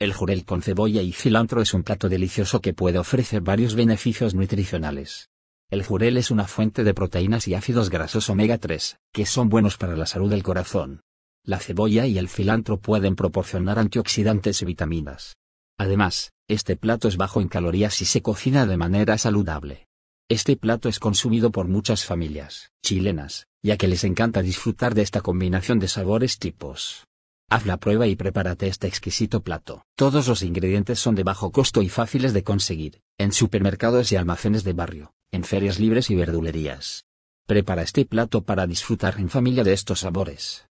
El jurel con cebolla y cilantro es un plato delicioso que puede ofrecer varios beneficios nutricionales. El jurel es una fuente de proteínas y ácidos grasos omega 3, que son buenos para la salud del corazón. La cebolla y el cilantro pueden proporcionar antioxidantes y vitaminas. Además, este plato es bajo en calorías y se cocina de manera saludable. Este plato es consumido por muchas familias chilenas, ya que les encanta disfrutar de esta combinación de sabores tipos. Haz la prueba y prepárate este exquisito plato. Todos los ingredientes son de bajo costo y fáciles de conseguir, en supermercados y almacenes de barrio, en ferias libres y verdulerías. Prepara este plato para disfrutar en familia de estos sabores.